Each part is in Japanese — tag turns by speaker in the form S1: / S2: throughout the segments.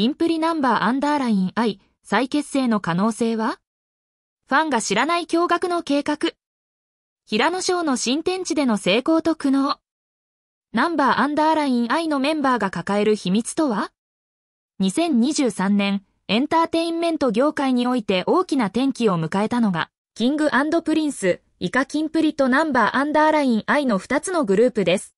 S1: キンプリナンバーアンダーライン I 再結成の可能性はファンが知らない驚愕の計画。平野翔の新天地での成功と苦悩。ナンバーアンダーライン I のメンバーが抱える秘密とは ?2023 年、エンターテインメント業界において大きな転機を迎えたのが、キングプリンス、イカキンプリとナンバーアンダーライン I の2つのグループです。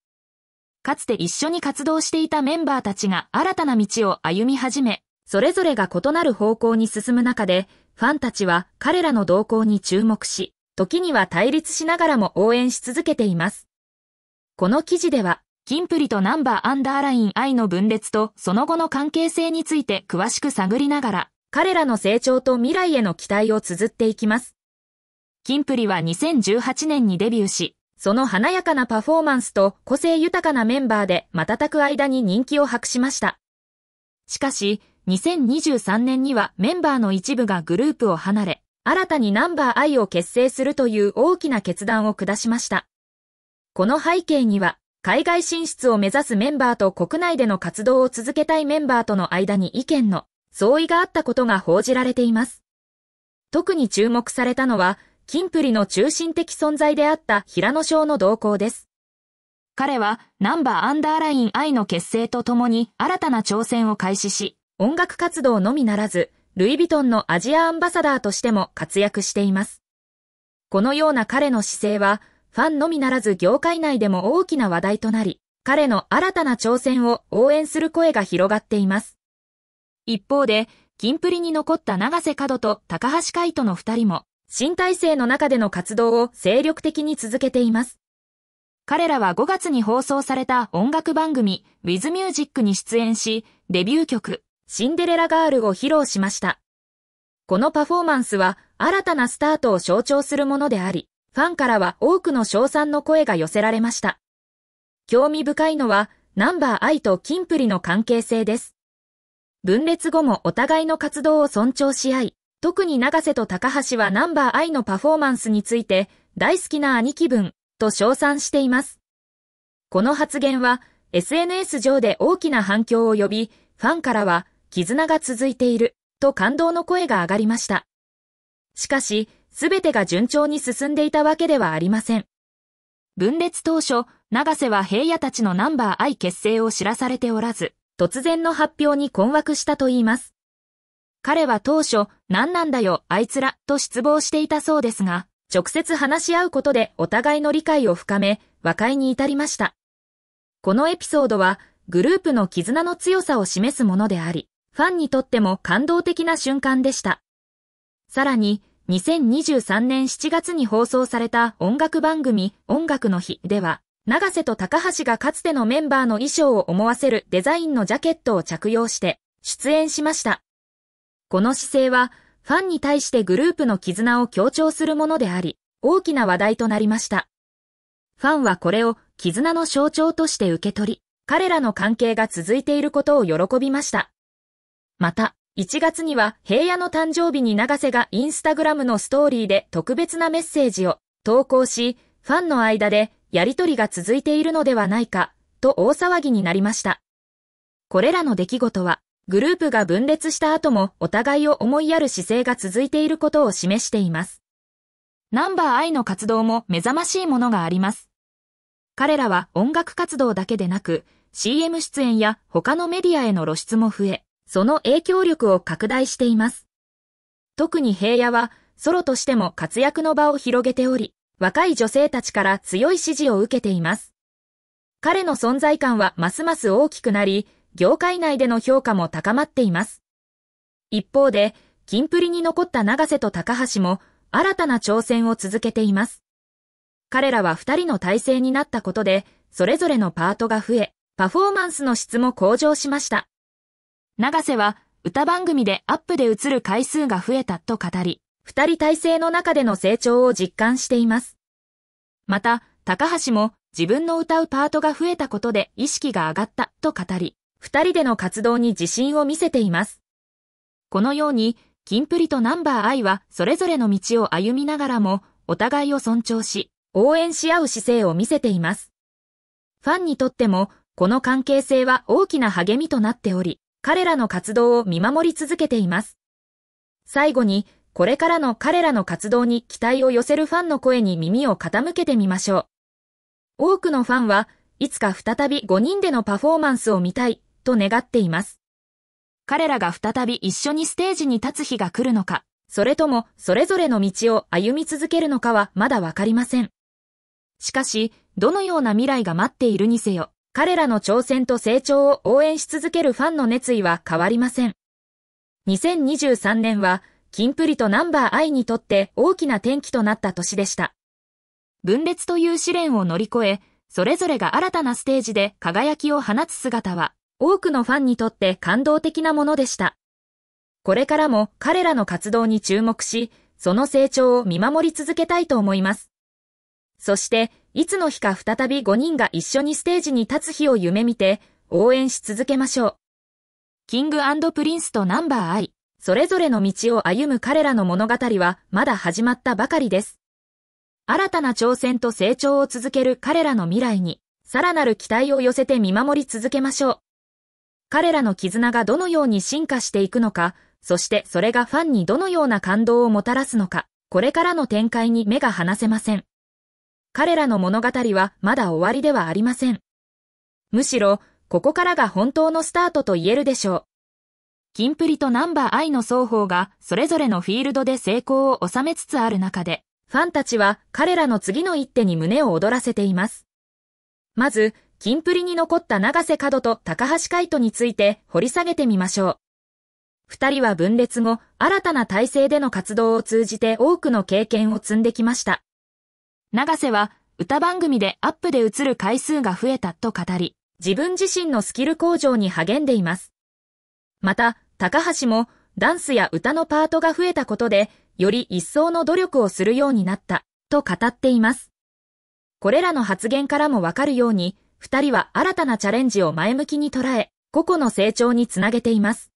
S1: かつて一緒に活動していたメンバーたちが新たな道を歩み始め、それぞれが異なる方向に進む中で、ファンたちは彼らの動向に注目し、時には対立しながらも応援し続けています。この記事では、キンプリとナンバーアンダーライン愛の分裂とその後の関係性について詳しく探りながら、彼らの成長と未来への期待を綴っていきます。キンプリは2018年にデビューし、その華やかなパフォーマンスと個性豊かなメンバーで瞬く間に人気を博しました。しかし、2023年にはメンバーの一部がグループを離れ、新たにナンバー I を結成するという大きな決断を下しました。この背景には、海外進出を目指すメンバーと国内での活動を続けたいメンバーとの間に意見の相違があったことが報じられています。特に注目されたのは、金プリの中心的存在であった平野翔の動向です。彼はナンバーアンダーライン愛の結成とともに新たな挑戦を開始し、音楽活動のみならず、ルイ・ヴィトンのアジアアンバサダーとしても活躍しています。このような彼の姿勢は、ファンのみならず業界内でも大きな話題となり、彼の新たな挑戦を応援する声が広がっています。一方で、金プリに残った長瀬角と高橋海人の二人も、新体制の中での活動を精力的に続けています。彼らは5月に放送された音楽番組 With Music に出演し、デビュー曲シンデレラガールを披露しました。このパフォーマンスは新たなスタートを象徴するものであり、ファンからは多くの称賛の声が寄せられました。興味深いのは、ナンバー I とキンプリの関係性です。分裂後もお互いの活動を尊重し合い、特に長瀬と高橋はナンバーアイのパフォーマンスについて、大好きな兄貴分、と称賛しています。この発言は、SNS 上で大きな反響を呼び、ファンからは、絆が続いている、と感動の声が上がりました。しかし、すべてが順調に進んでいたわけではありません。分裂当初、長瀬は平野たちのナンバー I 結成を知らされておらず、突然の発表に困惑したといいます。彼は当初、何なんだよ、あいつら、と失望していたそうですが、直接話し合うことでお互いの理解を深め、和解に至りました。このエピソードは、グループの絆の強さを示すものであり、ファンにとっても感動的な瞬間でした。さらに、2023年7月に放送された音楽番組、音楽の日では、長瀬と高橋がかつてのメンバーの衣装を思わせるデザインのジャケットを着用して、出演しました。この姿勢は、ファンに対してグループの絆を強調するものであり、大きな話題となりました。ファンはこれを絆の象徴として受け取り、彼らの関係が続いていることを喜びました。また、1月には平野の誕生日に長瀬がインスタグラムのストーリーで特別なメッセージを投稿し、ファンの間でやりとりが続いているのではないか、と大騒ぎになりました。これらの出来事は、グループが分裂した後もお互いを思いやる姿勢が続いていることを示しています。ナンバー I の活動も目覚ましいものがあります。彼らは音楽活動だけでなく、CM 出演や他のメディアへの露出も増え、その影響力を拡大しています。特に平野は、ソロとしても活躍の場を広げており、若い女性たちから強い支持を受けています。彼の存在感はますます大きくなり、業界内での評価も高まっています。一方で、金プリに残った長瀬と高橋も、新たな挑戦を続けています。彼らは二人の体制になったことで、それぞれのパートが増え、パフォーマンスの質も向上しました。長瀬は、歌番組でアップで映る回数が増えたと語り、二人体制の中での成長を実感しています。また、高橋も自分の歌うパートが増えたことで意識が上がったと語り、二人での活動に自信を見せています。このように、キンプリとナンバーアイはそれぞれの道を歩みながらも、お互いを尊重し、応援し合う姿勢を見せています。ファンにとっても、この関係性は大きな励みとなっており、彼らの活動を見守り続けています。最後に、これからの彼らの活動に期待を寄せるファンの声に耳を傾けてみましょう。多くのファンは、いつか再び5人でのパフォーマンスを見たいと願っています。彼らが再び一緒にステージに立つ日が来るのか、それともそれぞれの道を歩み続けるのかはまだわかりません。しかし、どのような未来が待っているにせよ、彼らの挑戦と成長を応援し続けるファンの熱意は変わりません。2023年は、キンプリとナンバーアイにとって大きな転機となった年でした。分裂という試練を乗り越え、それぞれが新たなステージで輝きを放つ姿は、多くのファンにとって感動的なものでした。これからも彼らの活動に注目し、その成長を見守り続けたいと思います。そして、いつの日か再び5人が一緒にステージに立つ日を夢見て、応援し続けましょう。キングプリンスとナンバーアイ、それぞれの道を歩む彼らの物語はまだ始まったばかりです。新たな挑戦と成長を続ける彼らの未来に、さらなる期待を寄せて見守り続けましょう。彼らの絆がどのように進化していくのか、そしてそれがファンにどのような感動をもたらすのか、これからの展開に目が離せません。彼らの物語はまだ終わりではありません。むしろ、ここからが本当のスタートと言えるでしょう。キンプリとナンバーアイの双方がそれぞれのフィールドで成功を収めつつある中で、ファンたちは彼らの次の一手に胸を躍らせています。まず、キンプリに残った長瀬角と高橋海人について掘り下げてみましょう。二人は分裂後、新たな体制での活動を通じて多くの経験を積んできました。長瀬は、歌番組でアップで映る回数が増えたと語り、自分自身のスキル向上に励んでいます。また、高橋も、ダンスや歌のパートが増えたことで、より一層の努力をするようになった、と語っています。これらの発言からもわかるように、二人は新たなチャレンジを前向きに捉え、個々の成長につなげています。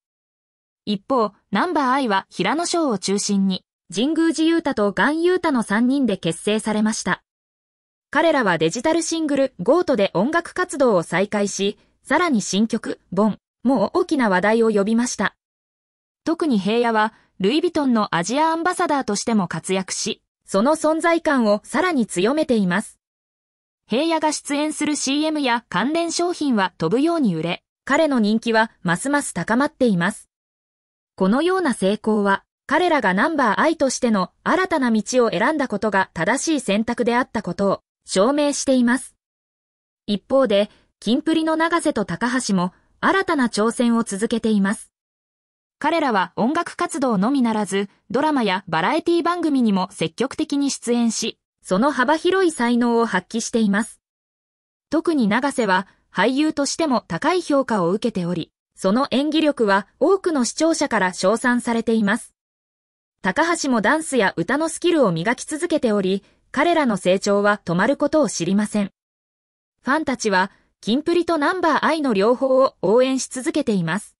S1: 一方、ナンバーアイは平野翔を中心に、神宮寺勇太とガン勇太の三人で結成されました。彼らはデジタルシングル、ゴートで音楽活動を再開し、さらに新曲、ボン、も大きな話題を呼びました。特に平野は、ルイ・ヴィトンのアジアアンバサダーとしても活躍し、その存在感をさらに強めています。平野が出演する CM や関連商品は飛ぶように売れ、彼の人気はますます高まっています。このような成功は、彼らがナンバー I としての新たな道を選んだことが正しい選択であったことを証明しています。一方で、金プリの長瀬と高橋も新たな挑戦を続けています。彼らは音楽活動のみならず、ドラマやバラエティ番組にも積極的に出演し、その幅広い才能を発揮しています。特に長瀬は俳優としても高い評価を受けており、その演技力は多くの視聴者から称賛されています。高橋もダンスや歌のスキルを磨き続けており、彼らの成長は止まることを知りません。ファンたちは、キンプリとナンバーアイの両方を応援し続けています。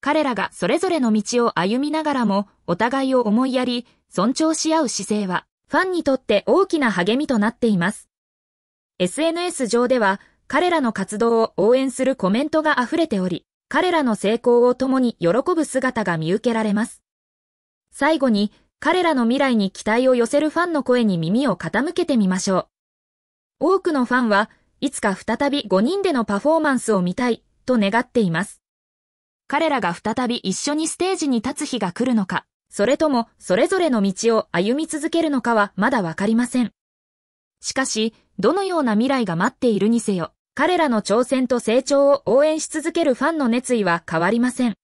S1: 彼らがそれぞれの道を歩みながらも、お互いを思いやり、尊重し合う姿勢は、ファンにとって大きな励みとなっています。SNS 上では、彼らの活動を応援するコメントが溢れており、彼らの成功を共に喜ぶ姿が見受けられます。最後に、彼らの未来に期待を寄せるファンの声に耳を傾けてみましょう。多くのファンは、いつか再び5人でのパフォーマンスを見たい、と願っています。彼らが再び一緒にステージに立つ日が来るのか。それともそれぞれの道を歩み続けるのかはまだわかりません。しかし、どのような未来が待っているにせよ、彼らの挑戦と成長を応援し続けるファンの熱意は変わりません。